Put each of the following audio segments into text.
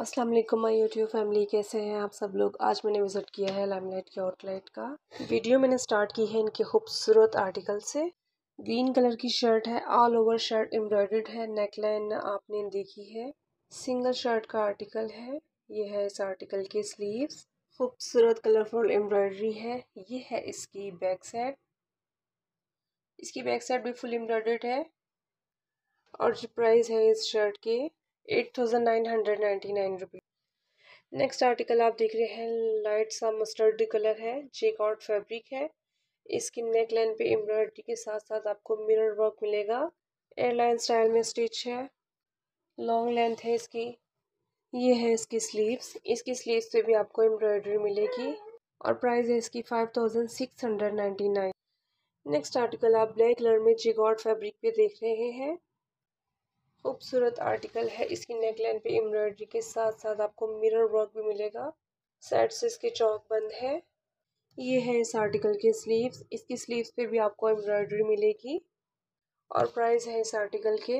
अस्सलाम वालेकुम my YouTube family कैसे हैं आप सब लोग आज मैंने विज़िट किया है लाइमलाइट के आउटलाइट का वीडियो मैंने स्टार्ट की है इनके खूबसूरत आर्टिकल से ग्रीन कलर की शर्ट है ऑल ओवर शर्ट एम्ब्रॉयडर्ड है नेकलाइन आपने देखी है सिंगल शर्ट का आर्टिकल है ये है इस आर्टिकल के स्लीव्स खूबसूरत कलरफुल एम्ब्रॉयडरी है ये है इसकी बैक साइड इसकी बैक साइड भी फुल एम्ब्रॉयड है और जो प्राइस है इस शर्ट के eight thousand nine hundred ninety nine next article आप देख रहे हैं लाइट सा मस्टर्ड कलर है जेकॉट फैब्रिक है इसकी नेक लाइन पे एम्ब्रॉयडरी के साथ साथ आपको मिरर वर्क मिलेगा एयरलाइन स्टाइल में स्टिच है लॉन्ग लेंथ है इसकी ये है इसकी स्लीव्स इसकी स्लीव्स पे भी आपको एम्ब्रॉयडरी मिलेगी और प्राइस है इसकी five thousand six hundred ninety nine next article आप ब्लैक कलर में जिगॉड फैब्रिक पे देख रहे हैं खूबसूरत आर्टिकल है इसकी नेकलाइन पे एम्ब्रॉयडरी के साथ साथ आपको मिरर वर्क भी मिलेगा साइड से इसके चौक बंद है ये है इस आर्टिकल के स्लीव्स इसकी स्लीव्स पे भी आपको एम्ब्रॉयडरी मिलेगी और प्राइस है इस आर्टिकल के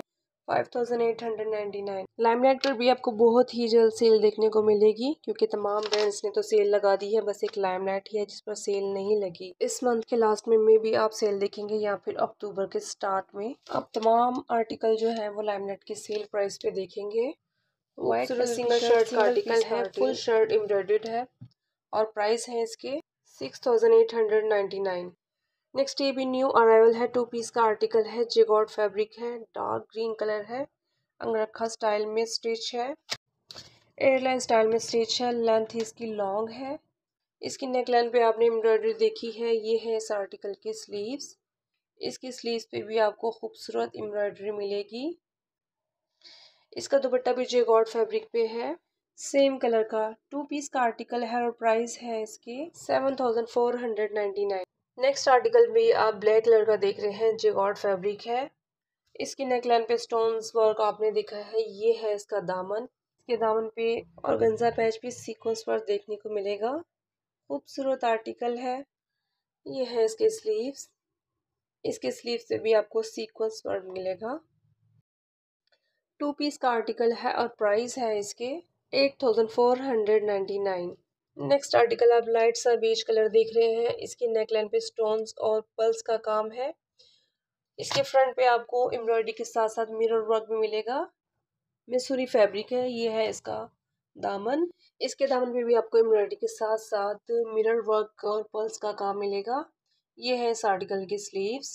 5899 लाइमलाइट पर भी आपको बहुत ही जल्द सेल देखने को मिलेगी क्योंकि तमाम ब्रांड्स ने तो सेल लगा दी है बस एक लाइमलाइट ही है जिस पर सेल नहीं लगी इस मंथ के लास्ट में मे भी आप सेल देखेंगे या फिर अक्टूबर के स्टार्ट में आप तमाम आर्टिकल जो है वो लाइमलाइट के सेल प्राइस पे देखेंगे सिंगल शर्ट का आर्टिकल है फुल शर्ट एम्ब्रॉयड है और प्राइस है इसके six thousand eight hundred ninety nine next ये भी न्यू अराइवल है टू पीस का आर्टिकल है जिगॉड फैब्रिक है डार्क ग्रीन कलर है अंगरखा स्टाइल में स्टिच है एयरलाइन स्टाइल में स्टिच है लेंथ इसकी लॉन्ग है इसकी नेक लाइन पे आपने एम्ब्रॉयडरी देखी है ये है इस आर्टिकल की स्लीव्स इसकी स्लीव्स पे भी आपको खूबसूरत एम्ब्रॉयडरी मिलेगी इसका दुपट्टा भी जेगॉड फैब्रिक पे है सेम कलर का टू पीस का आर्टिकल है और प्राइस है इसके seven thousand four hundred ninety nine next article भी आप ब्लैक कलर का देख रहे हैं जिगॉड फैब्रिक है इसकी नेकलाइन पे स्टोन्स वर्क आपने देखा है ये है इसका दामन इसके दामन पे और गंजा पैच भी सीक्वेंस वर्क देखने को मिलेगा खूबसूरत आर्टिकल है ये है इसके स्लीव्स इसके स्लीव्स पे भी आपको सीक्वेंस वर्क मिलेगा टू पीस का आर्टिकल है और प्राइस है इसके eight thousand four hundred ninety nine next article आप लाइट सा बीच कलर देख रहे हैं इसकी नेक लाइन पे स्टोन्स और पल्स का काम है इसके फ्रंट पे आपको एम्ब्रॉयडरी के साथ साथ मिरर वर्क भी मिलेगा मिसूरी फैब्रिक है ये है इसका दामन इसके दामन पे भी आपको एम्ब्रॉयडरी के साथ साथ मिरर वर्क और पल्स का काम मिलेगा ये है इस आर्टिकल के स्लीव्स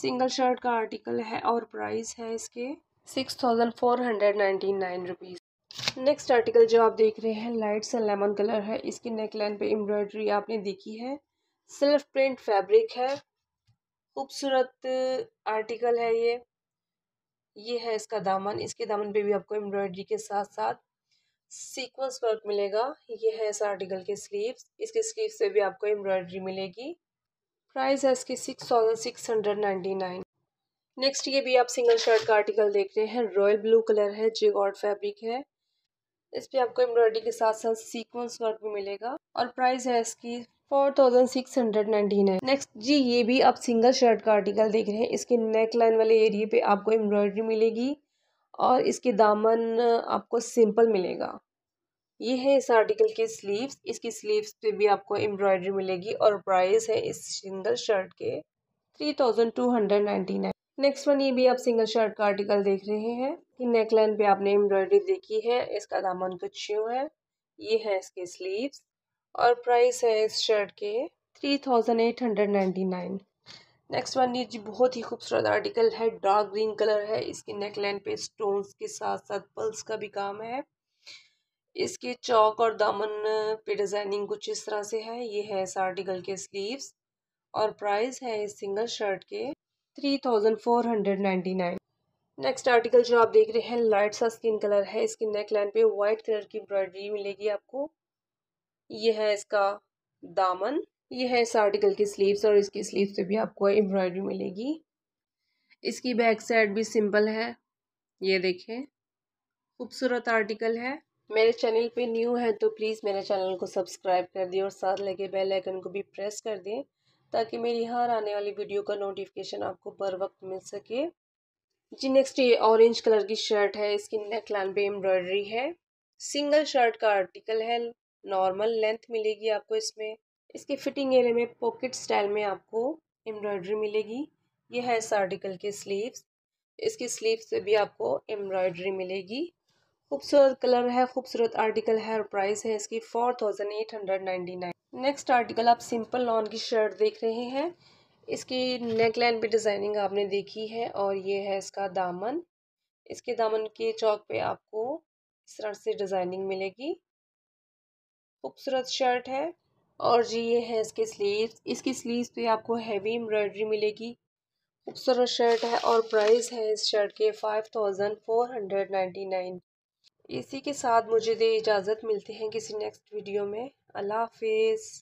सिंगल शर्ट का आर्टिकल है और प्राइस है इसके six thousand four hundred ninety nine rupees next article जो आप देख रहे हैं लाइट सा लेमन कलर है इसकी नेक लाइन पे एम्ब्रॉयडरी आपने देखी है सेल्फ प्रिंट फैब्रिक है खूबसूरत आर्टिकल है ये ये है इसका दामन इसके दामन पे भी आपको एम्ब्रॉयडरी के साथ साथ सीक्वेंस वर्क मिलेगा ये है इस आर्टिकल के स्लीव्स इसके स्लीव्स पे भी आपको एम्ब्रॉयडरी मिलेगी प्राइस है इसकी six thousand six hundred ninety nine next ये भी आप सिंगल शर्ट का आर्टिकल देख रहे हैं रॉयल ब्लू कलर है जिगॉड फैब्रिक है इस पर आपको एम्ब्रॉयडरी के साथ साथ सीक्वेंस वर्क भी मिलेगा और प्राइस है इसकी four thousand six hundred nineteen है नेक्स्ट जी ये भी आप सिंगल शर्ट का आर्टिकल देख रहे हैं इसके नेक लाइन वाले एरिए पे आपको एम्ब्रॉयडरी मिलेगी और इसके दामन आपको सिंपल मिलेगा ये है इस आर्टिकल की स्लीव्स इसकी स्लीव्स पे भी आपको एम्ब्रॉयडरी मिलेगी और प्राइस है इस सिंगल शर्ट के three thousand two hundred nineteen nine next one ये भी आप सिंगल शर्ट का आर्टिकल देख रहे हैं कि नेक लाइन पे आपने एम्ब्रॉयडरी देखी है इसका दामन कुछ यूँ है ये है इसके स्लीव्स और प्राइस है इस शर्ट के three thousand eight hundred ninety nine next one ये जी बहुत ही खूबसूरत आर्टिकल है डार्क ग्रीन कलर है इसकी नेक लाइन पे स्टोन्स के साथ साथ पल्स का भी काम है इसके चौक और दामन पे डिज़ाइनिंग कुछ इस तरह से है ये है इस आर्टिकल के स्लीव्स और प्राइस है इस सिंगल शर्ट के three thousand four hundred ninety nine next article जो आप देख रहे हैं लाइट सा स्किन कलर है इसकी नेक लाइन पे वाइट कलर की एम्ब्रॉयडरी मिलेगी आपको ये है इसका दामन ये है इस आर्टिकल की स्लीव्स और इसकी स्लीव्स पे भी आपको एम्ब्रॉयडरी मिलेगी इसकी बैक साइड भी सिंपल है ये देखें खूबसूरत आर्टिकल है मेरे चैनल पे न्यू है तो प्लीज़ मेरे चैनल को सब्सक्राइब कर दें और साथ लगे बेल आइकन को भी प्रेस कर दें ताकि मेरी हर आने वाली वीडियो का नोटिफिकेशन आपको बर वक्त मिल सके जी नेक्स्ट ये ऑरेंज कलर की शर्ट है इसकी नेक लाइन पे एम्ब्रॉयडरी है सिंगल शर्ट का आर्टिकल है नॉर्मल लेंथ मिलेगी आपको इसमें इसके फिटिंग एरिया में पॉकेट स्टाइल में आपको एम्ब्रॉयडरी मिलेगी यह है इस आर्टिकल के स्लीव्स इसकी स्लीव्स पे भी आपको एम्ब्रॉयडरी मिलेगी खूबसूरत कलर है खूबसूरत आर्टिकल है और प्राइस है इसकी four thousand eight hundred ninety nine next article आप सिंपल लॉन की शर्ट देख रहे हैं इसकी नेकलाइन पे डिज़ाइनिंग आपने देखी है और ये है इसका दामन इसके दामन के चौक पे आपको इस तरह से डिज़ाइनिंग मिलेगी खूबसूरत शर्ट है और जी ये है इसके स्लीव इसकी स्लीव पे आपको हैवी एम्ब्रॉयडरी मिलेगी खूबसूरत शर्ट है और प्राइस है इस शर्ट के five thousand four hundred ninety nine इसी के साथ मुझे दे इजाज़त मिलती है किसी नेक्स्ट वीडियो में अल्लाह हाफिज़